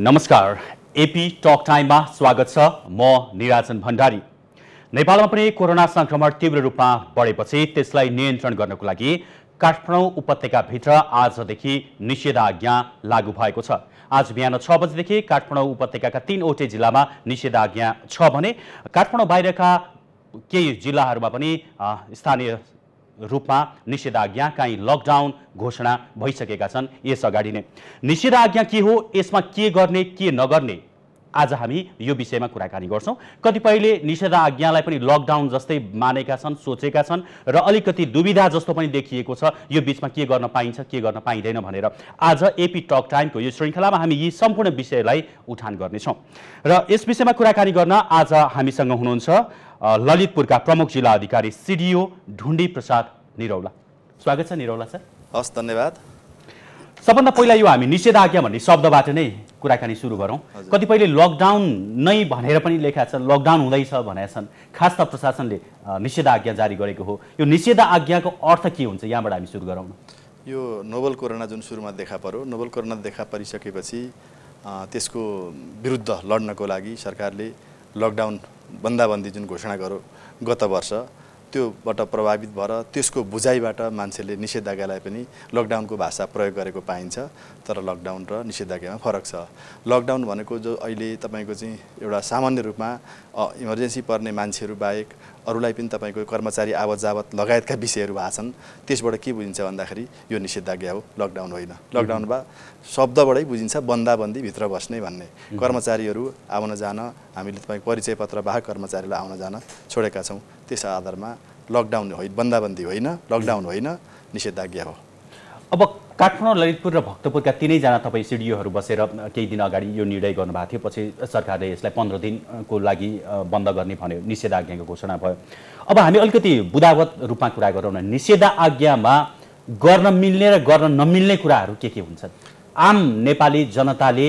नमस्कार AP talk टाइममा स्वागत छ म निराजन भण्डारी नेपालमा पनि कोरोना संक्रमण तीव्र रूपमा बढेपछि त्यसलाई नियन्त्रण गर्नको लागि काठमाडौँ उपत्यकाभित्र आजदेखि निषेधाज्ञा लागू भएको छ आज बिहान छ बजीदेखि काठमाडौँ उपत्यकाका तिनवटै जिल्लामा निषेधाज्ञा छ भने काठमाडौँ बाहिरका केही जिल्लाहरूमा पनि स्थानीय रूपमा निषेधाज्ञा काहीँ लकडाउन घोषणा भइसकेका छन् यस अगाडि नै निषेधाज्ञा के हो यसमा के गर्ने के नगर्ने आज हामी यो विषयमा कुराकानी गर्छौँ कतिपयले निषेधाज्ञालाई पनि लकडाउन जस्तै मानेका छन् सोचेका छन् र अलिकति दुविधा जस्तो पनि देखिएको छ यो बिचमा के गर्न पाइन्छ के गर्न पाइँदैन भनेर आज एपी टक टाइमको यो श्रृङ्खलामा हामी यी सम्पूर्ण विषयलाई उठान गर्नेछौँ र यस विषयमा कुराकानी गर्न आज हामीसँग हुनुहुन्छ ललितपुरका प्रमुख जिल्ला अधिकारी सिडिओ ढुण्डी प्रसाद निरौला स्वागत छ निरौला सर हस् धन्यवाद सबभन्दा पहिला यो हामी निषेधाज्ञा भन्ने शब्दबाट नै कुराकानी सुरु गरौँ कतिपयले लकडाउन नै भनेर पनि लेखा छन् लकडाउन हुँदैछ भनेका छन् खास त प्रशासनले निषेधाज्ञा जारी गरेको हो यो निषेधाज्ञाको अर्थ के हुन्छ यहाँबाट हामी सुरु गरौँ यो नोबल कोरोना जुन सुरुमा देखा पऱ्यो नोबल कोरोना देखा परिसकेपछि त्यसको विरुद्ध लड्नको लागि सरकारले लकडाउन बन्दाबन्दी जुन घोषणा गर्यो गत वर्ष त्योबाट प्रभावित भएर त्यसको बुझाइबाट मान्छेले निषेधाज्ञालाई पनि लकडाउनको भाषा प्रयोग गरेको पाइन्छ तर लकडाउन र निषेधाज्ञामा फरक छ लकडाउन भनेको जो अहिले तपाईँको चाहिँ एउटा सामान्य रूपमा इमर्जेन्सी पर्ने मान्छेहरू बाहेक अरूलाई पनि तपाईँको कर्मचारी आवत जावत लगायतका विषयहरू भएको छन् त्यसबाट के बुझिन्छ भन्दाखेरि यो निषेधाज्ञा हो लकडाउन होइन लकडाउन बा शब्दबाटै बुझिन्छ भित्र बस्ने भन्ने कर्मचारीहरू आउन जान हामीले तपाईँको परिचय पत्र बाहेक कर्मचारीलाई आउन जान छोडेका छौँ त्यस आधारमा लकडाउन होइन बन्दाबन्दी होइन लकडाउन होइन निषेधाज्ञा हो अब काठमाडौँ ललितपुर र भक्तपुरका तिनैजना तपाईँ सिडिओहरू बसेर केही दिन अगाडि यो निर्णय गर्नुभएको थियो पछि सरकारले यसलाई पन्ध्र दिनको लागि बन्द गर्ने भन्यो निषेधाज्ञाको घोषणा भयो अब हामी अलिकति बुदावत रूपमा कुरा गरौँ न निषेधाज्ञामा गर्न मिल्ने र गर्न नमिल्ने कुराहरू के के हुन्छन् आम नेपाली जनताले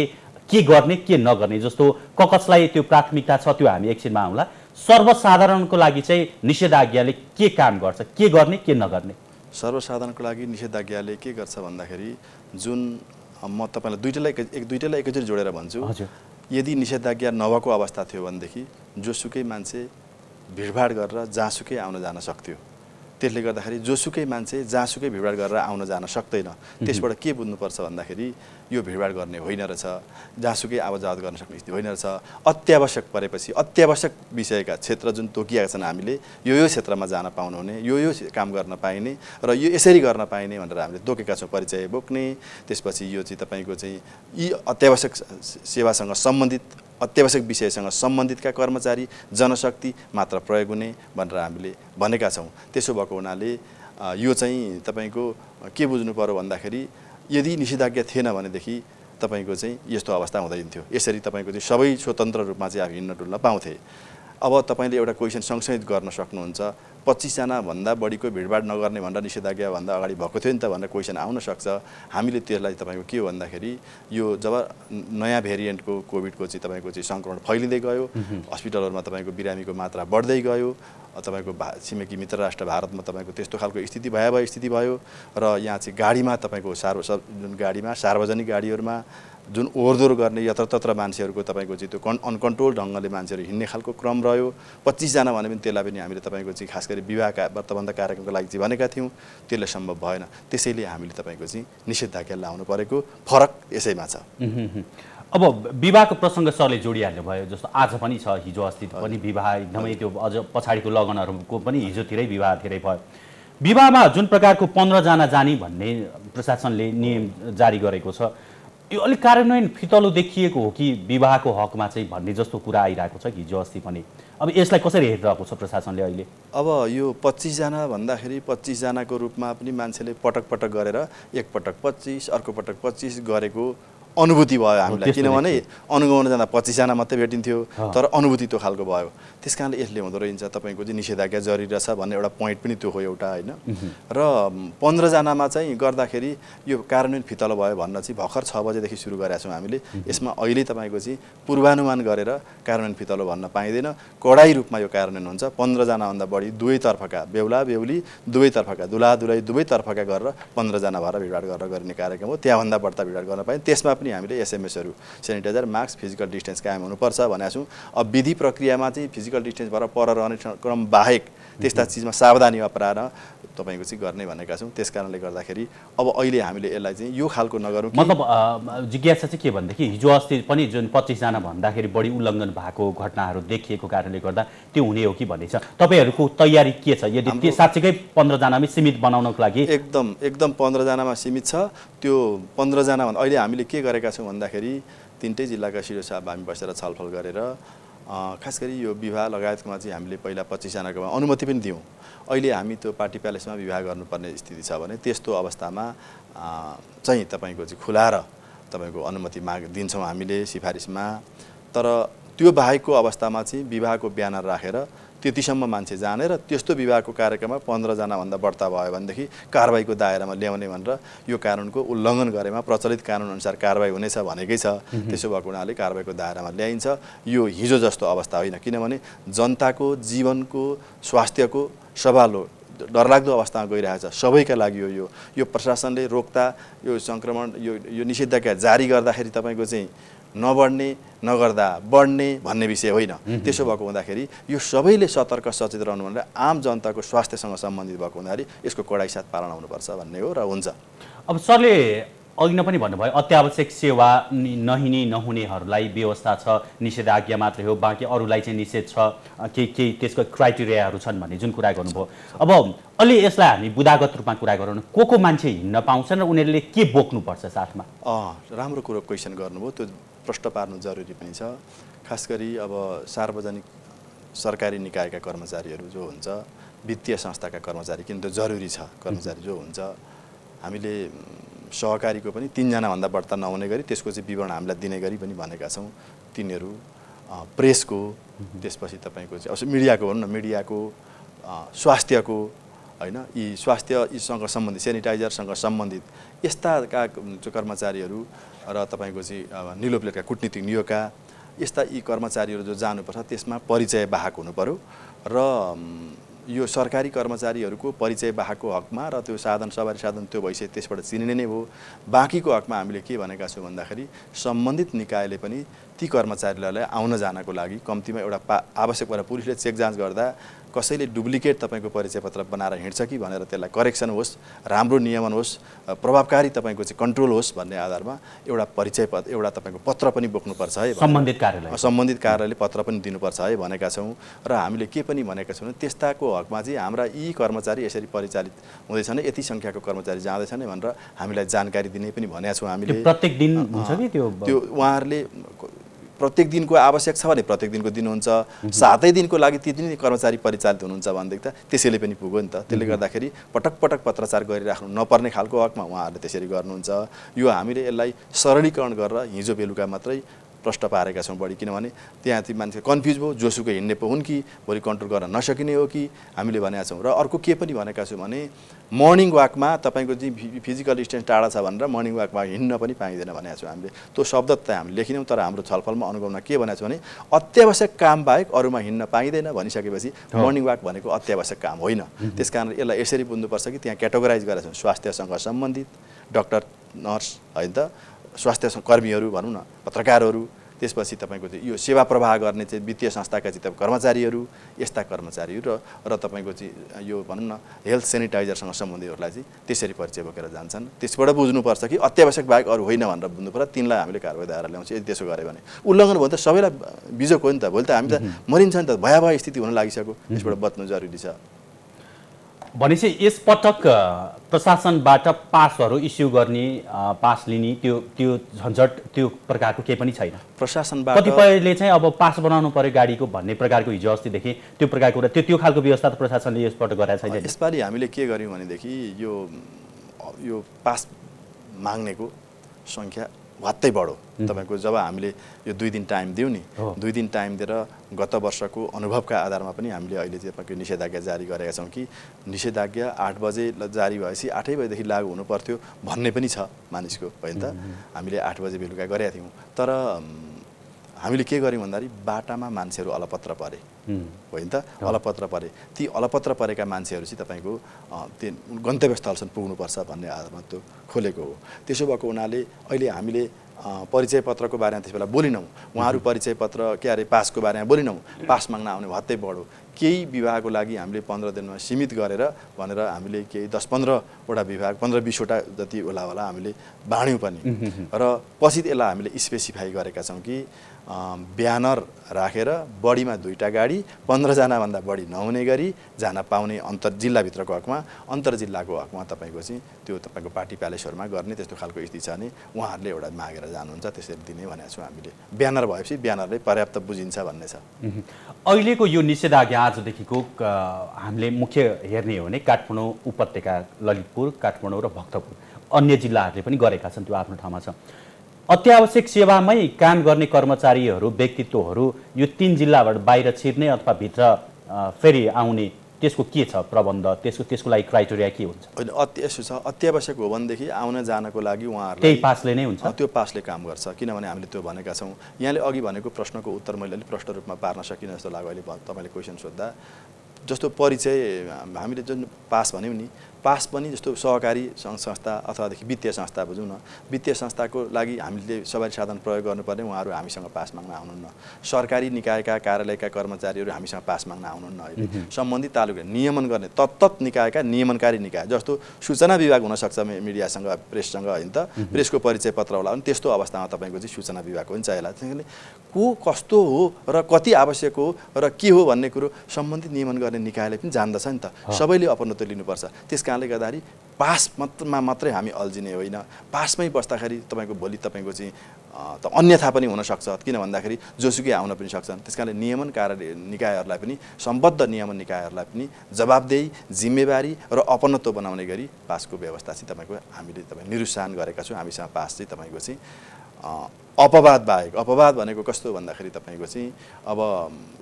के गर्ने के नगर्ने जस्तो ककसलाई त्यो प्राथमिकता छ त्यो हामी एकछिनमा आउँला सर्वसाधारणको लागि चाहिँ निषेधाज्ञाले के काम गर्छ के गर्ने के नगर्ने सर्वसाधारणको लागि निषेधाज्ञाले के गर्छ भन्दाखेरि जुन म तपाईँलाई दुइटैलाई एक दुइटैलाई एकैचोटि जोडेर भन्छु यदि निषेधाज्ञा नभएको अवस्था थियो भनेदेखि जोसुकै मान्छे भिडभाड गरेर जहाँसुकै आउन जान सक्थ्यो त्यसले गर्दाखेरि जोसुकै मान्छे जहाँसुकै भिडभाड गरेर आउन जान सक्दैन त्यसबाट के बुझ्नुपर्छ भन्दाखेरि यो भिडभाड गर्ने होइन रहेछ जहाँसुकै आवाजावत गर्न सक्ने स्थिति होइन रहेछ अत्यावश्यक परेपछि अत्यावश्यक विषयका क्षेत्र जुन तोकिएका छन् हामीले यो यो क्षेत्रमा जान पाउनुहुने यो यो काम गर्न पाइने र यो यसरी गर्न पाइने भनेर हामीले तोकेका छौँ परिचय बोक्ने त्यसपछि यो चाहिँ तपाईँको चाहिँ यी अत्यावश्यक सेवासँग सम्बन्धित अत्यावश्यक विषयसँग सम्बन्धितका कर्मचारी जनशक्ति मात्र प्रयोग हुने भनेर हामीले भनेका छौँ त्यसो भएको हुनाले यो चाहिँ तपाईँको के बुझ्नु पऱ्यो भन्दाखेरि यदि निषेधाज्ञा थिएन भनेदेखि तपाईँको चाहिँ यस्तो अवस्था हुँदैन थियो यसरी तपाईँको चाहिँ सबै स्वतन्त्र रूपमा चाहिँ हामी हिँड्न डुल्न पाउँथे अब तपाईँले एउटा क्वेसन सँगसँगै गर्न सक्नुहुन्छ पच्चिसजनाभन्दा बढीको भिडभाड नगर्ने भनेर निषेधाज्ञाभन्दा अगाडि भएको थियो नि त भनेर क्वेसन आउन सक्छ हामीले त्यसलाई तपाईँको के हो भन्दाखेरि यो जब नयाँ भेरिएन्टको कोभिडको चाहिँ तपाईँको चाहिँ सङ्क्रमण फैलिँदै गयो हस्पिटलहरूमा तपाईँको बिरामीको मात्रा बढ्दै गयो तपाईँको भा छिमेकी मित्र राष्ट्र भारतमा तपाईँको त्यस्तो खालको स्थिति भयावह स्थिति भयो र यहाँ चाहिँ गाडीमा तपाईँको सार्व जुन गाडीमा सार्वजनिक गाडीहरूमा जुन ओहोरदोहोर गर्ने यत्रतत्र मान्छेहरूको तपाईँको चाहिँ त्यो कन् अनकन्ट्रोल ढङ्गले मान्छेहरू हिँड्ने खालको क्रम रह्यो पच्चिसजना भने पनि त्यसलाई पनि हामीले तपाईँको चाहिँ खास गरी विवाहका वर्तमानका कार्यक्रमको लागि चाहिँ भनेका थियौँ त्यसलाई सम्भव भएन त्यसैले हामीले तपाईँको चाहिँ निषेधाज्ञा लाउनु परेको फरक यसैमा छ अब विवाहको प्रसङ्ग सरले जोडिहाल्नु भयो जस्तो आज पनि छ हिजो अस्ति पनि विवाह एकदमै त्यो अझ पछाडिको लगनहरूको पनि हिजोतिरै विवाह धेरै भयो विवाहमा जुन प्रकारको पन्ध्रजना जाने भन्ने प्रशासनले नियम जारी गरेको छ यो अलिक कार्यान्वयन फितलो देखिएको हो कि विवाहको हकमा चाहिँ भन्ने जस्तो कुरा आइरहेको छ हिजो अस्ति पनि अब यसलाई कसरी हेरिरहेको छ प्रशासनले अहिले अब यो पच्चिसजना भन्दाखेरि पच्चिसजनाको रूपमा पनि मान्छेले पटक पटक गरेर एकपटक पच्चिस अर्को पटक पच्चिस गरेको अनुभूति भयो हामीलाई किनभने अनुगमन जाँदा पच्चिसजना मात्रै भेटिन्थ्यो तर अनुभूति त्यो खालको भयो त्यस कारणले यसले हुँदो रहन्छ तपाईँको चाहिँ निषेधाज्ञा जरुरी रहेछ भन्ने एउटा पोइन्ट पनि त्यो हो एउटा होइन र पन्ध्रजनामा चाहिँ गर्दाखेरि यो कार्यान्वयन फितलो भयो भन्न चाहिँ भर्खर छ बजेदेखि सुरु गरेका छौँ हामीले यसमा अहिले तपाईँको चाहिँ पूर्वानुमान गरेर कार्यान्वयन फितलो भन्न पाइँदैन कडाई रूपमा यो कार्यान्वयन हुन्छ पन्ध्रजनाभन्दा बढी दुवैतर्फका बेहुला बेहुली दुवैतर्फका दुला दुलाई दुवैतर्फका गरेर पन्ध्रजना भएर भिडभाड गरेर गरिने कार्यक्रम हो त्यहाँभन्दा बढ्ता भिडभाड गर्न पाइन्छ त्यसमा पनि पनि हामीले एसएमएसहरू सेनिटाइजर मास्क फिजिकल डिस्टेन्स कायम हुनुपर्छ भनेको छौँ अब विधि प्रक्रियामा चाहिँ फिजिकल डिस्टेन्सबाट पर रहने क्रम बाहेक त्यस्ता चिजमा सावधानी अपनाएर तपाईँको चाहिँ गर्ने भनेका छौँ त्यस कारणले गर्दाखेरि अब अहिले हामीले यसलाई चाहिँ यो खालको नगरौँ मतलब जिज्ञासा चाहिँ के भनेदेखि हिजो अस्ति पनि जुन पच्चिसजना भन्दाखेरि बढी उल्लङ्घन भएको घटनाहरू देखिएको कारणले गर्दा त्यो हुने हो कि भन्ने छ तपाईँहरूको तयारी के छ यदि त्यो साँच्चीकै पन्ध्रजनामै सीमित बनाउनको लागि एकदम एकदम पन्ध्रजनामा सीमित छ त्यो पन्ध्रजना अहिले हामीले के गरेका छौँ भन्दाखेरि तिनटै जिल्लाका सिरो साहब हामी बसेर छलफल गरेर खास गरी यो विवाह लगायतकोमा चाहिँ हामीले पहिला पच्चिसजनाकोमा अनुमति पनि दियौँ अहिले हामी त्यो पार्टी प्यालेसमा विवाह गर्नुपर्ने स्थिति छ भने त्यस्तो अवस्थामा चाहिँ तपाईँको चाहिँ खुलाएर तपाईँको अनुमति माग दिन्छौँ हामीले सिफारिसमा तर त्यो बाहेकको अवस्थामा चाहिँ विवाहको ब्यानर राखेर त्यतिसम्म मान्छे जाने र त्यस्तो विभागको कार्यक्रममा पन्ध्रजनाभन्दा बढ्ता भयो भनेदेखि कारवाहीको दायरामा ल्याउने भनेर यो कानुनको उल्लङ्घन गरेमा प्रचलित कानुनअनुसार कारवाही हुनेछ भनेकै छ त्यसो भएको हुनाले कारवाहीको दायरामा ल्याइन्छ यो हिजो जस्तो अवस्था होइन किनभने जनताको जीवनको स्वास्थ्यको सवाल डरलाग्दो अवस्थामा गइरहेको छ सबैका लागि हो यो यो प्रशासनले रोक्दा यो सङ्क्रमण यो यो निषेधाज्ञा जारी गर्दाखेरि तपाईँको चाहिँ नबढ्ने नगर्दा बढ्ने भन्ने विषय होइन त्यसो भएको हुँदाखेरि यो सबैले सतर्क सचेत रहनु भनेर आम जनताको स्वास्थ्यसँग सम्बन्धित भएको हुँदाखेरि यसको कडाइ साथ पालन हुनुपर्छ भन्ने हो र हुन्छ अब सरले अघि नै पनि भन्नुभयो अत्यावश्यक सेवा नहिने नहुनेहरूलाई व्यवस्था छ निषेधाज्ञा मात्रै हो बाँकी अरूलाई चाहिँ निषेध छ केही केही त्यसको क्राइटेरियाहरू छन् भन्ने जुन कुरा गर्नुभयो अब अलि यसलाई हामी बुदागत रूपमा कुरा गरौँ को को मान्छे हिँड्न पाउँछन् र उनीहरूले के बोक्नुपर्छ साथमा राम्रो कुरो क्वेसन गर्नुभयो त्यो प्रष्ट पार्नु जरुरी पनि छ खास गरी अब सार्वजनिक सरकारी निकायका कर्मचारीहरू जो हुन्छ वित्तीय संस्थाका कर्मचारी किन त जरुरी छ कर्मचारी जो हुन्छ हामीले सहकारीको पनि तिनजनाभन्दा बढ्ता नहुने गरी त्यसको चाहिँ विवरण हामीलाई दिने गरी पनि भनेका छौँ तिनीहरू प्रेसको त्यसपछि तपाईँको चाहिँ अवश्य मिडियाको भनौँ न मिडियाको स्वास्थ्यको होइन यी स्वास्थ्य यीसँग सम्बन्धित सेनिटाइजरसँग सम्बन्धित यस्ताका कर्मचारीहरू र तपाईँको चाहिँ निलो प्लेटका कुटनीतिक नियोगका यस्ता यी कर्मचारीहरू जो जानुपर्छ त्यसमा परिचय बाहक हुनु पऱ्यो र यो सरकारी कर्मचारीहरूको परिचय बाहकको हकमा र त्यो साधन सवारी साधन त्यो भइसके त्यसबाट चिनिने नै हो बाँकीको हकमा हामीले के भनेका छौँ भन्दाखेरि सम्बन्धित निकायले पनि ती कर्मचारीलाई आउन जानको लागि कम्तीमा एउटा पा आवश्यक भएर पुलिसले चेक जाँच गर्दा कसैले डुप्लिकेट तपाईँको परिचय पत्र बनाएर हिँड्छ कि भनेर त्यसलाई करेक्सन होस् राम्रो नियमन होस् प्रभावकारी तपाईँको चाहिँ कन्ट्रोल होस् भन्ने आधारमा एउटा परिचय पत्र एउटा तपाईँको पत्र पनि बोक्नुपर्छ है सम्बन्धित कार्यालय सम्बन्धित कार्यालयले पत्र पनि दिनुपर्छ है भनेका छौँ र हामीले के पनि भनेका छौँ त्यस्ताको हकमा चाहिँ हाम्रा यी कर्मचारी यसरी परिचालित हुँदैछन् यति सङ्ख्याको कर्मचारी जाँदैछन् भनेर हामीलाई जानकारी दिने पनि भनेका छौँ हामीले प्रत्येक दिन हुन्छ कि त्यो त्यो उहाँहरूले प्रत्येक दिनको आवश्यक छ भने प्रत्येक दिनको दिनुहुन्छ सातै दिनको लागि त्यति नै कर्मचारी परिचालित हुनुहुन्छ भनेदेखि त त्यसैले पनि पुग्यो नि त त्यसले गर्दाखेरि पटक पटक पत्राचार गरिराख्नु नपर्ने खालको हकमा उहाँहरूले त्यसरी गर्नुहुन्छ यो हामीले यसलाई सरलीकरण गरेर हिजो बेलुका मात्रै प्रश्न पारेका छौँ बढी किनभने त्यहाँ ती मान्छे कन्फ्युज भयो जोसुको हिँड्ने पो हुन् कि भोलि कन्ट्रोल गर्न नसकिने हो कि हामीले भनेका छौँ र अर्को के पनि भनेका छौँ भने मर्निङ वाकमा तपाईँको चाहिँ फिजिकल डिस्टेन्स टाढा छ भनेर मर्निङ वाकमा हिँड्न पनि पाइँदैन भनेका छौँ हामीले त्यो शब्द त हामीले लेखिनौँ तर हाम्रो छलफलमा अनुभवमा के भनेको छौँ भने अत्यावश्यक काम बाहेक अरूमा हिँड्न पाइँदैन भनिसकेपछि मर्निङ वाक भनेको अत्यावश्यक काम होइन त्यस कारण यसलाई यसरी बुझ्नुपर्छ कि त्यहाँ क्याटेगोराइज गरेका छौँ स्वास्थ्यसँग सम्बन्धित डक्टर नर्स होइन त स्वास्थ्य कर्मीहरू भनौँ न पत्रकारहरू त्यसपछि तपाईँको चाहिँ यो सेवा प्रवाह गर्ने चाहिँ वित्तीय संस्थाका चाहिँ कर्मचारीहरू यस्ता कर्मचारीहरू र र तपाईँको चाहिँ यो भनौँ न हेल्थ सेनिटाइजरसँग सम्बन्धीहरूलाई चाहिँ त्यसरी परिचय बोकेर जान्छन् त्यसबाट बुझ्नुपर्छ कि अत्यावश्यक बाहेक अरू होइन भनेर बुझ्नु पर्छ तिनलाई हामीले कारवाही दाएर ल्याउँछ यदि त्यसो गऱ्यो भने उल्लङ्घन भयो त सबैलाई बिजोक हो नि त भोलि त हामी त मरिन्छ नि त भयावह स्थिति हुन लागिसक्यो त्यसबाट बच्नु जरुरी छ भनेपछि यस पटक प्रशासनबाट पासहरू इस्यु गर्ने पास लिने त्यो त्यो झन्झट त्यो प्रकारको केही पनि छैन प्रशासनबाट कतिपयले चाहिँ अब पास बनाउनु पर्यो गाडीको भन्ने प्रकारको हिजो अस्तिदेखि त्यो प्रकारको त्यो त्यो खालको व्यवस्था त प्रशासनले यसपटक गराएको छैन यसपालि हामीले के गर्यौँ भनेदेखि यो यो पास माग्नेको सङ्ख्या वात्तै बढो तपाईँको जब हामीले यो दुई दिन टाइम दियौँ नि दुई दिन टाइम दिएर गत वर्षको अनुभवका आधारमा पनि हामीले अहिले तपाईँको निषेधाज्ञा जारी गरेका छौँ कि निषेधाज्ञा आठ बजे जारी भएपछि आठै बजेदेखि लागु हुनु पर्थ्यो भन्ने पनि छ मानिसको होइन त हामीले आठ बजे बेलुका गरेका थियौँ तर हामीले के गर्यौँ भन्दाखेरि बाटामा मान्छेहरू अलपत्र परे होइन त अलपत्र परे ती अलपत्र परेका मान्छेहरू चाहिँ तपाईँको त्यो गन्तव्यस्थलसम्म पुग्नुपर्छ भन्ने आधारमा त्यो खोलेको हो त्यसो भएको हुनाले अहिले हामीले परिचय पत्रको बारेमा त्यस बेला बोलिनौँ उहाँहरू परिचय पत्र के अरे पासको बारेमा बोलिनौँ पास माग्न आउने भत्तै बढो केही विभागको लागि हामीले पन्ध्र दिनमा सीमित गरेर भनेर हामीले केही दस पन्ध्रवटा विभाग पन्ध्र बिसवटा जति होला होला हामीले बाँड्यौँ पनि र पछि त्यसलाई हामीले स्पेसिफाई गरेका छौँ कि ब्यानर राखेर बढीमा दुईवटा गाडी पन्ध्रजनाभन्दा बढी नहुने गरी जान पाउने अन्तर जिल्लाभित्रको हकमा अन्तर जिल्लाको हकमा तपाईँको चाहिँ त्यो तपाईँको पार्टी प्यालेसहरूमा गर्ने त्यस्तो खालको स्थिति छ भने उहाँहरूले एउटा मागेर जानुहुन्छ त्यसरी दिने भनेको छौँ हामीले ब्यानर भएपछि ब्यानरले पर्याप्त बुझिन्छ भन्ने छ अहिलेको यो निषेधाज्ञा आजदेखिको हामीले मुख्य हेर्ने हो भने काठमाडौँ उपत्यका ललितपुर काठमाडौँ र भक्तपुर अन्य जिल्लाहरूले पनि गरेका छन् त्यो आफ्नो ठाउँमा छ अत्यावश्यक सेवामै काम गर्ने कर्मचारीहरू व्यक्तित्वहरू यो तिन जिल्लाबाट बाहिर छिर्ने अथवा भित्र फेरि आउने त्यसको के छ प्रबन्ध त्यसको त्यसको लागि क्राइटेरिया के हुन्छ होइन यसो छ अत्यावश्यक हो भनेदेखि आउन जानको लागि उहाँहरू त्यही पासले नै हुन्छ त्यो पासले काम गर्छ किनभने हामीले त्यो भनेका छौँ यहाँले अघि भनेको प्रश्नको उत्तर मैले अलिक प्रश्न रूपमा पार्न सकिनँ जस्तो लाग्यो अहिले तपाईँले क्वेसन सोद्धा जस्तो परिचय हामीले जुन पास भन्यौँ नि पास पनि जस्तो सहकारी सङ्घ संस्था अथवादेखि वित्तीय संस्था बुझौँ न वित्तीय संस्थाको लागि हामीले सवारी साधन प्रयोग गर्नुपर्ने उहाँहरू हामीसँग पास माग्न आउनुहुन्न सरकारी निकायका कार्यालयका कर्मचारीहरू हामीसँग पास माग्न आउनुहुन्न अहिले सम्बन्धित तालुक नियमन गर्ने तत्त निकायका नियमनकारी निकाय जस्तो सूचना विभाग हुनसक्छ मिडियासँग प्रेससँग होइन त प्रेसको परिचय पत्र होला भने त्यस्तो अवस्थामा तपाईँको चाहिँ सूचना विभाग पनि चाहिएला त्यसले को कस्तो हो र कति आवश्यक हो र के हो भन्ने कुरो सम्बन्धित नियमन गर्ने निकायले पनि जान्दछ नि त सबैले अपनत्व लिनुपर्छ त्यस कारणले गर्दाखेरि पास मात्रमा मात्रै हामी अल्झिने होइन पासमै बस्दाखेरि तपाईँको भोलि तपाईँको चाहिँ त अन्यथा पनि हुनसक्छ किन भन्दाखेरि जोसुकै आउन पनि सक्छन् त्यस कारणले नियमन कार्य निकायहरूलाई पनि सम्बद्ध नियमन निकायहरूलाई पनि जवाबदेही जिम्मेवारी र अपनत्व बनाउने गरी पासको व्यवस्था चाहिँ तपाईँको हामीले तपाईँ निरुत्साहन गरेका छौँ हामीसँग पास चाहिँ तपाईँको चाहिँ अपवाद बाहेक अपवाद भनेको कस्तो भन्दाखेरि तपाईँको चाहिँ अब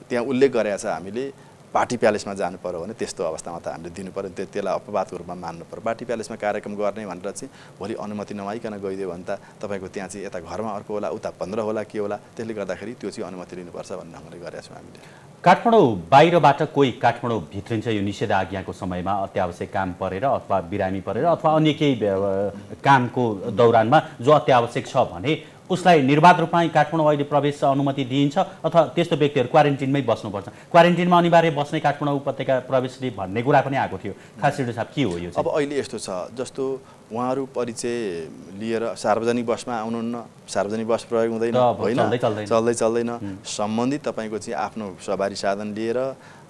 त्यहाँ उल्लेख गरेका छ हामीले पार्टी प्यालेसमा जानु पऱ्यो भने त्यस्तो अवस्थामा त हामीले दिनु पऱ्यो त्यो त्यसलाई अपवादको रूपमा मान्नु पऱ्यो पार्टी प्यालेसमा कार्यक्रम गर्ने भनेर चाहिँ भोलि अनुमति नमाइकन गइदियो भने त तपाईँको त्यहाँ चाहिँ यता घरमा अर्को होला उता पन्ध्र होला के होला त्यसले गर्दाखेरि त्यो चाहिँ अनुमति लिनुपर्छ भन्ने हामीले गरेका छौँ हामीले काठमाडौँ बाहिरबाट कोही काठमाडौँ भित्रिन्छ यो निषेधाज्ञाको समयमा अत्यावश्यक काम परेर अथवा बिरामी परेर अथवा अन्य केही कामको दौरानमा जो अत्यावश्यक छ भने उसलाई निर्वाध रूपमा काठमाडौँ अहिले प्रवेश अनुमति दिइन्छ अथवा त्यस्तो व्यक्तिहरू क्वारेन्टिनमै बस्नुपर्छ क्वारेन्टिनमा अनिवार्य बस्ने काठमाडौँ उपत्यका प्रवेशले भन्ने कुरा पनि आएको थियो खास साहब के हो यो अब अहिले यस्तो छ जस्तो उहाँहरू परिचय लिएर सार्वजनिक बसमा आउनुहुन्न सार्वजनिक बस प्रयोग हुँदैन होइन चल्दै चल्दैन सम्बन्धित तपाईँको चाहिँ आफ्नो सवारी साधन लिएर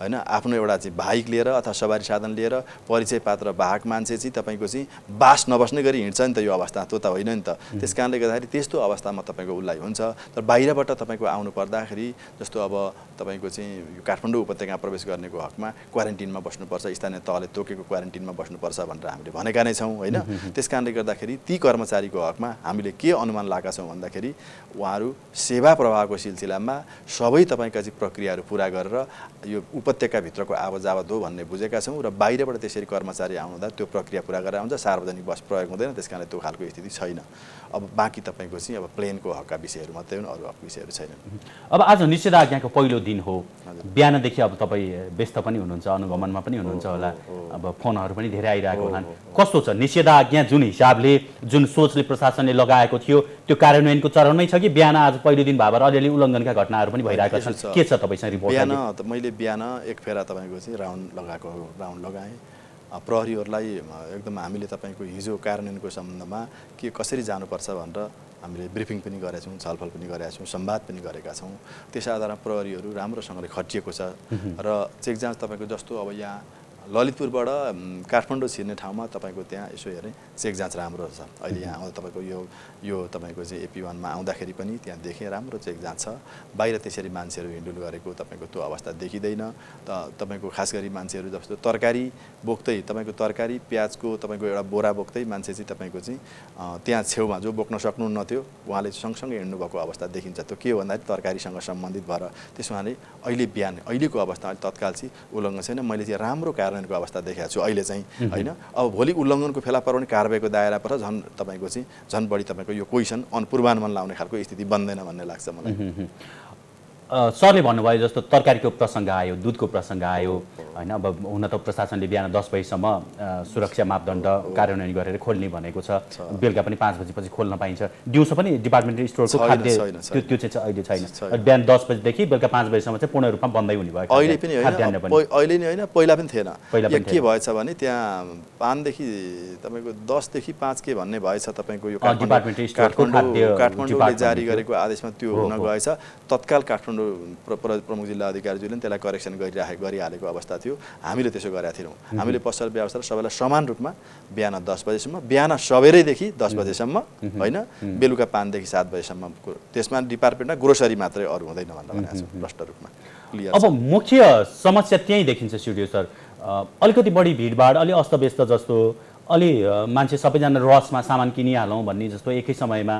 होइन आफ्नो एउटा चाहिँ बाइक लिएर अथवा सवारी साधन लिएर परिचय पात्र भाग मान्छे चाहिँ तपाईँको चाहिँ बास नबस्ने गरी हिँड्छ नि त यो अवस्था त्यो त होइन नि त त्यस कारणले गर्दाखेरि त्यस्तो अवस्थामा तपाईँको उसलाई हुन्छ तर बाहिरबाट तपाईँको आउनु पर्दाखेरि जस्तो अब तपाईँको चाहिँ यो काठमाडौँ उपत्यका प्रवेश गर्नेको हकमा क्वारेन्टिनमा बस्नुपर्छ स्थानीय तहले तोकेको क्वारेन्टिनमा बस्नुपर्छ भनेर हामीले भनेका नै छौँ होइन त्यस कारणले गर्दाखेरि ती कर्मचारीको हकमा हामीले के अनुमान लगाएका छौँ भन्दाखेरि उहाँहरू सेवा प्रवाहको सिलसिलामा सबै तपाईँका चाहिँ प्रक्रियाहरू पुरा गरेर यो उपत्यकाभित्रको आवत हो भन्ने बुझेका छौँ र बाहिरबाट त्यसरी कर्मचारी आउँदा त्यो प्रक्रिया पुरा गरेर आउँछ सार्वजनिक बस प्रयोग हुँदैन त्यस कारणले त्यो खालको स्थिति छैन अब बाँकी तपाईँको चाहिँ अब प्लेनको हक्का विषयहरू मात्रै हुन् अरू हक विषयहरू छैनन् अब आज निषेधाज्ञाको पहिलो दिन हो बिहानदेखि अब तपाईँ व्यस्त पनि हुनुहुन्छ अनुगमनमा पनि हुनुहुन्छ होला अब फोनहरू पनि धेरै आइरहेको होला कस्तो छ निषेधाज्ञा जुन हिसाबले जुन सोचले प्रशासनले लगाएको थियो त्यो कार्यान्वयनको चरणमै छ कि बिहान आज पहिलो दिन भएर अलिअलि उल्लङ्घनका घटनाहरू पनि भइरहेका छन् के छ तपाईँसँग रिपोर्ट बिहान मैले बिहान एक फेरा तपाईँको चाहिँ राउन्ड लगाएको राउन्ड लगाएँ प्रहरीहरूलाई एकदम हामीले तपाईँको हिजो कार्यान्वयनको सम्बन्धमा के कसरी जानुपर्छ भनेर हामीले ब्रिफिङ पनि गरेका छौँ छलफल पनि गरेका छौँ सम्वाद पनि गरेका छौँ त्यस आधारमा प्रहरीहरू राम्रोसँगले खटिएको छ र चेक जाँच तपाईँको जस्तो अब यहाँ ललितपुरबाट काठमाडौँ छिर्ने ठाउँमा तपाईँको त्यहाँ यसो हेरेँ चेक जाँच राम्रो छ अहिले यहाँ आउँदा तपाईँको यो यो तपाईँको चाहिँ एपी वानमा आउँदाखेरि पनि त्यहाँ देखेँ राम्रो चेक जाँच छ बाहिर त्यसरी मान्छेहरू हिँडुल गरेको तपाईँको त्यो अवस्था देखिँदैन त तपाईँको खास गरी मान्छेहरू जस्तो तरकारी बोक्दै तपाईँको तरकारी प्याजको तपाईँको एउटा बोरा बोक्दै मान्छे चाहिँ तपाईँको चाहिँ त्यहाँ छेउमा जो बोक्न नथ्यो उहाँले सँगसँगै भएको अवस्था देखिन्छ त्यो के भन्दाखेरि तरकारीसँग सम्बन्धित भएर उहाँले अहिले बिहान अहिलेको अवस्था तत्काल चाहिँ उल्लङ्घन छैन मैले चाहिँ राम्रो कारण उल्लङ्घनको अवस्था देखाएको छु अहिले चाहिँ होइन अब भोलि उल्लङ्घनको फेला पर्ने कारवाहीको दायरा पर्छ झन् तपाईँको चाहिँ झन् बढी तपाईँको यो क्वेसन अन लाउने खालको स्थिति बन्दैन भन्ने लाग्छ मलाई सरले भन्नुभयो जस्तो तरकारीको प्रसङ्ग आयो दुधको प्रसङ्ग आयो होइन अब हुन त प्रशासनले बिहान दस बजीसम्म सुरक्षा मापदण्ड कार्यान्वयन गरेर खोल्ने भनेको छ बेलुका पनि पाँच बजीपछि खोल्न पाइन्छ दिउँसो पनि डिपार्टमेन्टल स्टोरको खाद्य त्यो त्यो चाहिँ अहिले छैन बिहान दस बजीदेखि बेलुका पाँच बजीसम्म चाहिँ पूर्ण रूपमा बन्दै हुने भयो अहिले पनि अहिले नै होइन पहिला पनि थिएन पहिला के भएछ भने त्यहाँ पाँचदेखि तपाईँको दसदेखि पाँच के भन्ने भएछ तपाईँको यो काठमाडौँ काठमाडौँले जारी गरेको आदेशमा त्यो हुन गएछ तत्काल काठमाडौँ हाम्रो प्रमुख जिल्ला अधिकारीज्यूले पनि त्यसलाई करेक्सन गरिराखे गरिहालेको अवस्था थियो हामीले त्यसो गरेका थियौँ हामीले पसल व्यवस्था सबैलाई समान रूपमा बिहान दस बजीसम्म बिहान सबेरैदेखि दस बजेसम्म होइन बेलुका पाँचदेखि सात बजेसम्म त्यसमा डिपार्टमेन्टमा ग्रोसरी मात्रै अरू हुँदैन भनेर भनेको छ प्रष्ट रूपमा अब मुख्य समस्या त्यहीँ देखिन्छ स्टुडियो सर अलिकति बढी भिडभाड अलि अस्तव्यस्त जस्तो अलि मान्छे सबैजना रसमा सामान किनिहालौँ भन्ने जस्तो एकै समयमा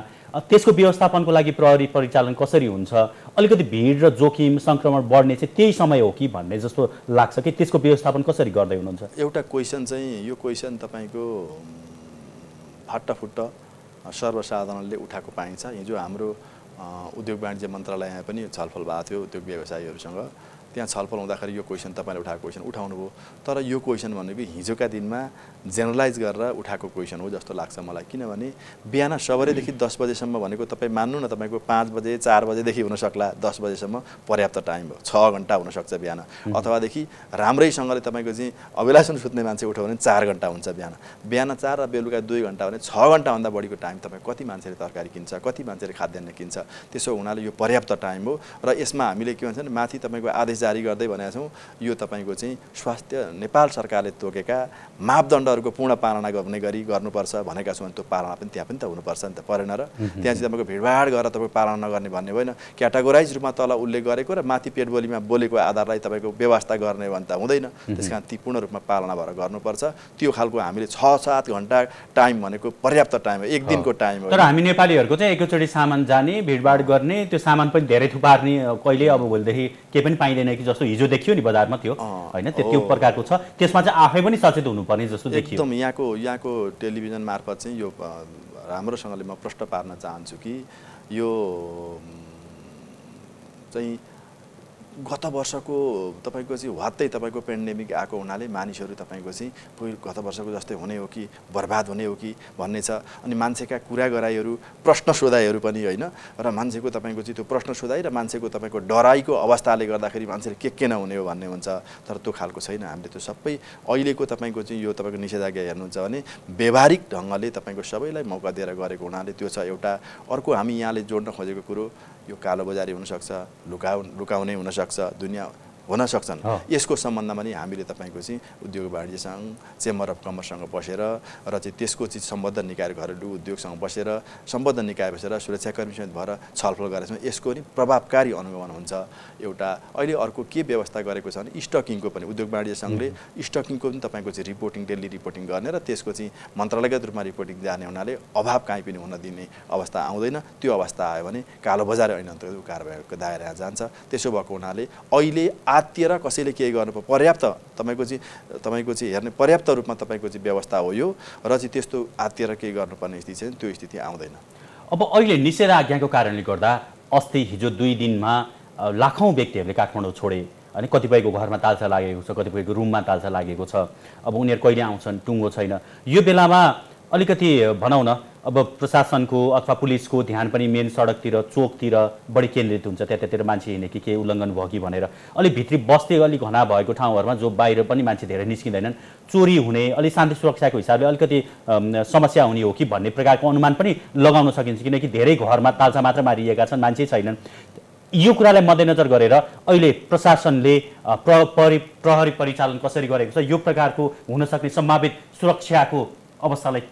त्यसको व्यवस्थापनको लागि प्रहरी परिचालन कसरी हुन्छ अलिकति भिड र जोखिम सङ्क्रमण बढ्ने चाहिँ त्यही समय हो कि भन्ने जस्तो लाग्छ कि त्यसको व्यवस्थापन कसरी गर्दै हुनुहुन्छ एउटा क्वेसन चाहिँ यो क्वेसन तपाईँको फाटाफुट्ट सर्वसाधारणले उठाएको पाइन्छ हिजो हाम्रो उद्योग वाणिज्य मन्त्रालयमा पनि छलफल भएको थियो उद्योग व्यवसायीहरूसँग त्यहाँ छलफल हुँदाखेरि यो क्वेसन तपाईँले उठाएको क्वेसन उठाउनुभयो तर यो क्वेसन भनेको हिजोका दिनमा जेनरलाइज गरेर उठाएको क्वेसन हो जस्तो लाग्छ मलाई किनभने बिहान सबैदेखि दस बजेसम्म भनेको तपाईँ मान्नु न तपाईँको पाँच बजे चार बजेदेखि हुनसक्ला दस बजेसम्म पर्याप्त टाइम हो छ घन्टा हुनसक्छ बिहान अथवादेखि राम्रैसँगले तपाईँको चाहिँ अभिलासन सुत्ने मान्छे उठ्यो भने चार घन्टा हुन्छ बिहान बिहान चार र बेलुका दुई घन्टा भने छ घन्टाभन्दा बढीको टाइम तपाईँ कति मान्छेले तरकारी किन्छ कति मान्छेले खाद्यान्न किन्छ त्यसो हुनाले यो पर्याप्त टाइम हो र यसमा हामीले के भन्छ भने माथि तपाईँको आदेश जारी गर्दै भनेका छौँ यो तपाईँको चाहिँ स्वास्थ्य नेपाल सरकारले तोकेका मापदण्डहरूको पूर्ण पालना गर्ने गरी गर्नुपर्छ भनेका छौँ भने त्यो पालना पनि त्यहाँ पनि त हुनुपर्छ नि त परेन र त्यहाँ चाहिँ तपाईँको भिडभाड गरेर तपाईँको पालना नगर्ने भन्ने होइन क्याटागोराइज रूपमा तल उल्लेख गरेको र माथि पेट बोलीमा बोलेको आधारलाई तपाईँको व्यवस्था गर्ने भने त हुँदैन त्यस कारण ती पूर्ण रूपमा पालना भएर गर्नुपर्छ त्यो खालको हामीले छ सात घन्टा टाइम भनेको पर्याप्त टाइम हो एक दिनको टाइम हो तर हामी नेपालीहरूको चाहिँ एकैचोटि सामान जाने भिडभाड गर्ने त्यो सामान पनि धेरै थुपार्ने कहिले अब भोलिदेखि केही पनि पाइँदैन कि जस्तो हिजो देखियो नि बजारमा त्यो होइन त्यो प्रकारको छ त्यसमा चाहिँ आफै पनि सचेत हुनुपर्ने जस्तो देखियो एकदम यहाँको यहाँको टेलिभिजन मार्फत चाहिँ यो राम्रोसँगले म प्रश्न पार्न चाहन्छु कि यो चाहिँ गत वर्षको तपाईँको चाहिँ वात्तै तपाईँको पेन्डेमिक आएको हुनाले मानिसहरू तपाईँको चाहिँ कोही गत वर्षको जस्तै हुने हो कि बर्बाद हुने हो कि भन्ने छ अनि मान्छेका कुरा गराइहरू प्रश्न सोधाइहरू पनि होइन र मान्छेको तपाईँको चाहिँ त्यो प्रश्न सोधाइ र मान्छेको तपाईँको डराइको अवस्थाले गर्दाखेरि मान्छेले के के नहुने हो भन्ने हुन्छ तर त्यो खालको छैन हामीले त्यो सबै अहिलेको तपाईँको चाहिँ यो तपाईँको निषेधाज्ञा हेर्नुहुन्छ भने व्यवहारिक ढङ्गले तपाईँको सबैलाई मौका दिएर गरेको हुनाले त्यो छ एउटा अर्को हामी यहाँले जोड्न खोजेको कुरो यो कालो बजारी हुनसक्छ लुकाउ लुकाउने हुनसक्छ दुनियाँ हुन सक्छन् यसको सम्बन्धमा नि हामीले तपाईँको चाहिँ उद्योग वाणिज्यसँग चेम्बर अफ कमर्ससँग बसेर र चाहिँ त्यसको चाहिँ सम्बद्ध निकाय घरेलु उद्योगसँग बसेर सम्बद्ध निकाय बसेर सुरक्षाकर्मीसँग भएर छलफल गरेछौँ यसको नि प्रभावकारी अनुगमन हुन्छ एउटा अहिले अर्को के व्यवस्था गरेको छ भने स्टकिङको पनि उद्योग वाणिज्य सङ्घले स्टकिङको पनि तपाईँको चाहिँ रिपोर्टिङ डेली रिपोर्टिङ गर्ने र त्यसको चाहिँ मन्त्रालयगत रूपमा रिपोर्टिङ जाने हुनाले अभाव कहीँ पनि हुन दिने अवस्था आउँदैन त्यो अवस्था आयो भने कालो बजार ऐन अन्तर्गत कारबाहीको दायरा जान्छ त्यसो भएको हुनाले अहिले आत्तिएर कसैले केही गर्नु पर्याप्त तपाईँको चाहिँ तपाईँको चाहिँ हेर्ने पर्याप्त रूपमा तपाईँको चाहिँ व्यवस्था हो यो र चाहिँ त्यस्तो आत्तिएर केही गर्नुपर्ने स्थिति छैन त्यो स्थिति आउँदैन अब अहिले निषेधाज्ञाको कारणले गर्दा अस्ति हिजो दुई दिनमा लाखौँ व्यक्तिहरूले काठमाडौँ छोडे अनि कतिपयको घरमा तालसा लागेको छ कतिपयको रुममा तालसा लागेको छ अब उनीहरू कहिले आउँछन् टुङ्गो छैन यो बेलामा अलिकति भनौँ न अब प्रशासनको अथवा पुलिसको ध्यान पनि मेन सडकतिर चोकतिर बढी केन्द्रित हुन्छ त्यतातिर मान्छे हिँड्ने कि के उल्लङ्घन भयो कि भनेर अलिक भित्री बस्ती अलिक घना भएको ठाउँहरूमा जो बाहिर पनि मान्छे धेरै निस्किँदैनन् चोरी हुने अलिक शान्ति सुरक्षाको हिसाबले अलिकति समस्या हुने हो कि भन्ने प्रकारको अनुमान पनि लगाउन सकिन्छ किनकि धेरै घरमा तालसा मात्र मारिएका छन् मान्छे छैनन् यो कुरालाई मध्यनजर गरेर अहिले प्रशासनले प्र प्रहरी परिचालन कसरी गरेको छ यो प्रकारको हुनसक्ने सम्भावित सुरक्षाको अवस्थालाई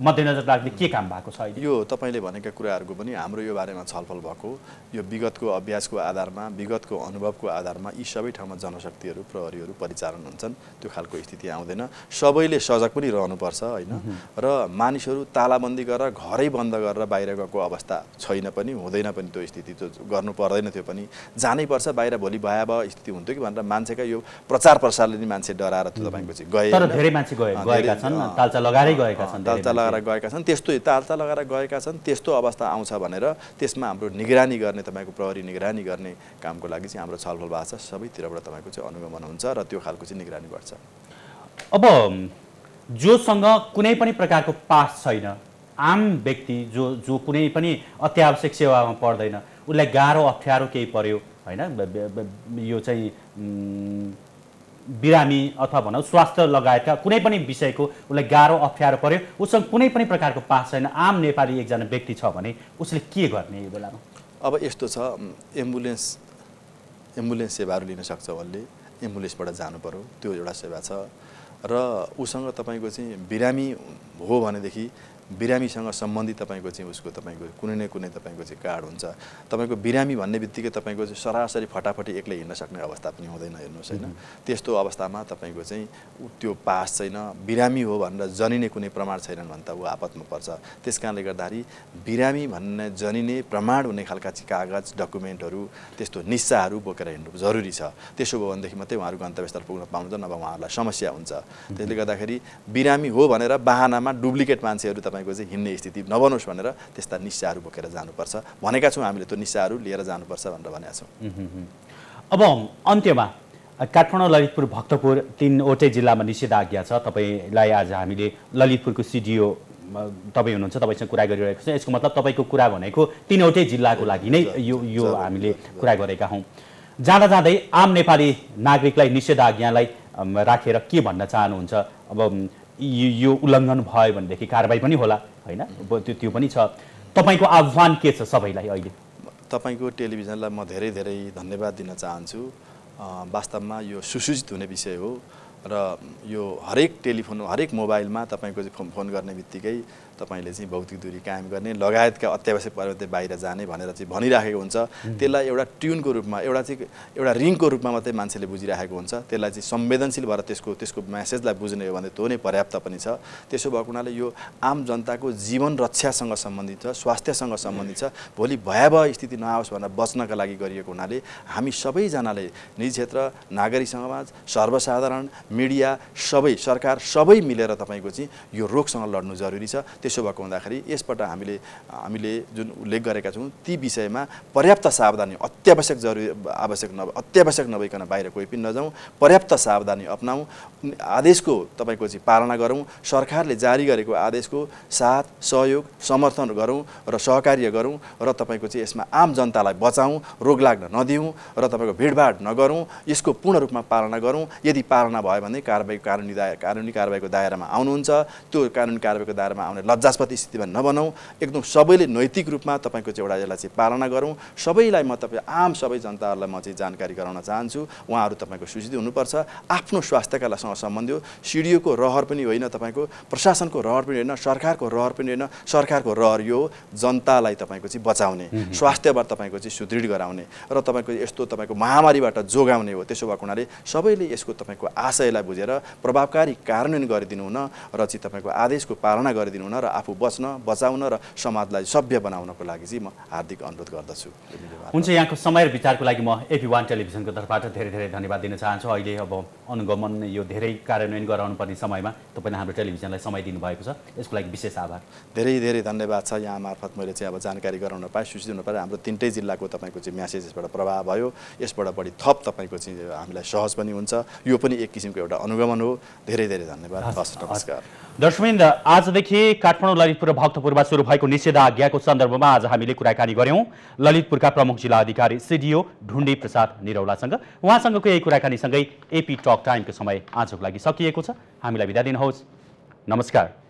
मध्यनजर राख्ने के काम भएको छ अहिले यो तपाईँले भनेका कुराहरूको पनि हाम्रो यो बारेमा छलफल भएको यो विगतको अभ्यासको आधारमा विगतको अनुभवको आधारमा यी सबै ठाउँमा जनशक्तिहरू प्रहरीहरू परिचालन हुन्छन् त्यो खालको स्थिति आउँदैन सबैले सजग पनि रहनुपर्छ होइन र मानिसहरू तालाबन्दी गरेर घरै बन्द गरेर बाहिर गएको अवस्था छैन पनि हुँदैन पनि त्यो स्थिति त्यो गर्नु पर्दैन थियो पनि जानैपर्छ बाहिर भोलि भयावह स्थिति हुन्थ्यो कि भनेर मान्छेका यो प्रचार प्रसारले नि मान्छे डराएर त्यो तपाईँको चाहिँ गए धेरै मान्छे गएका छन् लगाएरै गएका छन् लगाएर गएका छन् त्यस्तो यताता लगाएर गएका छन् त्यस्तो अवस्था आउँछ भनेर त्यसमा हाम्रो निगरानी गर्ने तपाईँको प्रहरी निगरानी गर्ने कामको लागि चाहिँ हाम्रो छलफल भएको छ सबैतिरबाट तपाईँको चाहिँ अनुगमन हुन्छ र त्यो खालको चाहिँ निगरानी गर्छ अब जोसँग कुनै पनि प्रकारको पास छैन आम व्यक्ति जो जो कुनै पनि अत्यावश्यक सेवामा पर्दैन उसलाई गाह्रो अप्ठ्यारो केही पर्यो होइन यो चाहिँ बिरामी अथवा भनौँ स्वास्थ्य लगायतका कुनै पनि विषयको उसलाई गाह्रो अप्ठ्यारो पऱ्यो उसँग कुनै पनि प्रकारको पास छैन आम नेपाली एकजना व्यक्ति छ भने उसले के गर्ने यो बेलामा अब यस्तो छ एम्बुलेन्स एम्बुलेन्स सेवाहरू लिन सक्छ उसले एम्बुलेन्सबाट जानु पऱ्यो त्यो एउटा सेवा छ र उसँग तपाईँको चाहिँ बिरामी हो भनेदेखि बिरामीसँग सम्बन्धित तपाईँको चाहिँ उसको तपाईँको कुनै न कुनै तपाईँको चाहिँ कार्ड हुन्छ तपाईँको बिरामी भन्ने बित्तिकै तपाईँको चाहिँ सरासरी फटाफटी एक्लै हिँड्न सक्ने अवस्था पनि हुँदैन हेर्नुहोस् होइन त्यस्तो अवस्थामा तपाईँको चाहिँ त्यो पास छैन बिरामी हो भनेर जनिने कुनै प्रमाण छैनन् भने त ऊ आपतमा पर्छ त्यस कारणले गर्दाखेरि बिरामी भन्ने जनिने प्रमाण हुने खालका चाहिँ कागज डकुमेन्टहरू त्यस्तो निस्साहरू बोकेर हिँड्नु जरुरी छ त्यसो भयो भनेदेखि मात्रै उहाँहरू गन्तव्यस्थल पुग्न पाउँछ नभए उहाँहरूलाई समस्या हुन्छ त्यसले गर्दाखेरि बिरामी हो भनेर बाहनामा डुप्लिकेट मान्छेहरू तपाईँको चाहिँ हिँड्ने स्थिति नबनोस् भनेर त्यस्ता निस्साहरू बोकेर जानुपर्छ भनेका छौँ हामीले त्यो निश्चयहरू लिएर जानुपर्छ भनेर भनेका छौँ अब अन्त्यमा काठमाडौँ ललितपुर भक्तपुर तिनवटै जिल्लामा निषेधाज्ञा छ तपाईँलाई आज हामीले ललितपुरको सिडिओ तपाईँ हुनुहुन्छ तपाईँसँग कुरा गरिरहेको छ यसको मतलब तपाईँको कुरा भनेको तिनवटै जिल्लाको लागि नै यो यो हामीले कुरा गरेका हौँ जाँदा जाँदै आम नेपाली नागरिकलाई निषेधाज्ञालाई राखेर के भन्न चाहनुहुन्छ अब यो उल्लङ्घन भयो भनेदेखि कारवाही पनि होला होइन त्यो त्यो पनि छ तपाईँको आह्वान के छ सबैलाई अहिले तपाईँको टेलिभिजनलाई म धेरै धेरै धन्यवाद दिन चाहन्छु वास्तवमा यो सुसूचित हुने विषय हो र यो हरेक टेलिफोन हरेक मोबाइलमा तपाईँको फोन गर्ने बित्तिकै तपाईँले चाहिँ भौतिक दूरी कायम गर्ने लगायतका अत्यावश्यक परिवर्तन बाहिर जाने भनेर चाहिँ भनिराखेको हुन्छ त्यसलाई एउटा ट्युनको रूपमा एउटा चाहिँ एउटा रिङको रूपमा मात्रै मान्छेले बुझिरहेको हुन्छ त्यसलाई चाहिँ संवेदनशील भएर त्यसको त्यसको म्यासेजलाई बुझ्ने हो भने त्यो नै पर्याप्त पनि छ त्यसो भएको हुनाले यो आम जनताको जीवन रक्षासँग सम्बन्धित छ स्वास्थ्यसँग सम्बन्धित छ भोलि भयावह स्थिति नआओस् भनेर बच्नका लागि गरिएको हुनाले हामी सबैजनाले निजी क्षेत्र नागरिक समाज सर्वसाधारण मिडिया सबै सरकार सबै मिलेर तपाईँको चाहिँ यो रोगसँग लड्नु जरुरी छ त्यसो भएको हुँदाखेरि यसपल्ट हामीले हामीले जुन उल्लेख गरेका छौँ ती विषयमा पर्याप्त सावधानी अत्यावश्यक जरुरी आवश्यक नभए अत्यावश्यक नभइकन बाहिर कोही पनि नजाउँ पर्याप्त सावधानी अप्नाउँ आदेशको तपाईँको चाहिँ पालना गरौँ सरकारले जारी गरेको आदेशको साथ सहयोग समर्थन गरौँ र सहकार्य गरौँ र तपाईँको चाहिँ यसमा आम जनतालाई बचाउँ रोग लाग्न नदिउँ र तपाईँको भिडभाड नगरौँ यसको पूर्ण रूपमा पालना गरौँ यदि पालना भयो भने कारवाही कानुनी दायर कानुनी कारवाहीको दायरामा आउनुहुन्छ त्यो कानुनी कारवाहीको दायरामा आउने लज्जास्पद स्थितिमा नबनाऊ एकदम सबैले नैतिक रूपमा तपाईँको चाहिँ एउटा यसलाई चाहिँ पालना गरौँ सबैलाई म तपाईँ आम सबै जनताहरूलाई म चाहिँ जानकारी गराउन चाहन्छु उहाँहरू तपाईँको सूचित हुनुपर्छ आफ्नो स्वास्थ्यका सम्बन्धी हो सिडिओको रहर पनि होइन तपाईँको प्रशासनको रहर पनि होइन सरकारको रहर पनि होइन सरकारको रहर यो जनतालाई तपाईँको चाहिँ बचाउने स्वास्थ्यबाट तपाईँको चाहिँ सुदृढ गराउने र तपाईँको यस्तो तपाईँको महामारीबाट जोगाउने हो त्यसो भएको हुनाले सबैले यसको तपाईँको आशयलाई बुझेर प्रभावकारी कार्यान्वयन गरिदिनु हुन र चाहिँ तपाईँको आदेशको पालना गरिदिनु हुन र आफू बच्न बचाउन र समाजलाई सभ्य बनाउनको लागि चाहिँ म हार्दिक अनुरोध गर्दछु हुन्छ यहाँको समय र विचारको लागि म एपी वान टेलिभिजनको तर्फबाट धेरै धेरै धन्यवाद दिन चाहन्छु अहिले अब अनुगमन यो धेरै कार्यान्वयन पर्ने समयमा तपाईँले हाम्रो टेलिभिजनलाई समय दिनुभएको छ यसको लागि विशेष आभार धेरै धेरै धन्यवाद छ यहाँ मार्फत मैले चाहिँ अब जानकारी गराउन पाएँ सूचित हुनु पाएँ हाम्रो तिनटै जिल्लाको तपाईँको चाहिँ म्यासेज यसबाट प्रभाव भयो यसबाट बढी थप तपाईँको चाहिँ हामीलाई सहज पनि हुन्छ यो पनि एक किसिमको एउटा अनुगमन हो धेरै धेरै धन्यवाद हस् नमस्कार दर्शमेन्द्र आजदेखि काठमाडौँ ललितपुर र भक्तपुरमा सुरु भएको निषेधाज्ञाको सन्दर्भमा आज हामीले कुराकानी गऱ्यौँ ललितपुरका प्रमुख जिल्ला अधिकारी सिडिओ ढुण्डी प्रसाद निरौलासँग उहाँसँगको यही कुराकानीसँगै एपी टक टाइमको समय आजको लागि सकिएको छ हामीलाई बिदा दिनुहोस् नमस्कार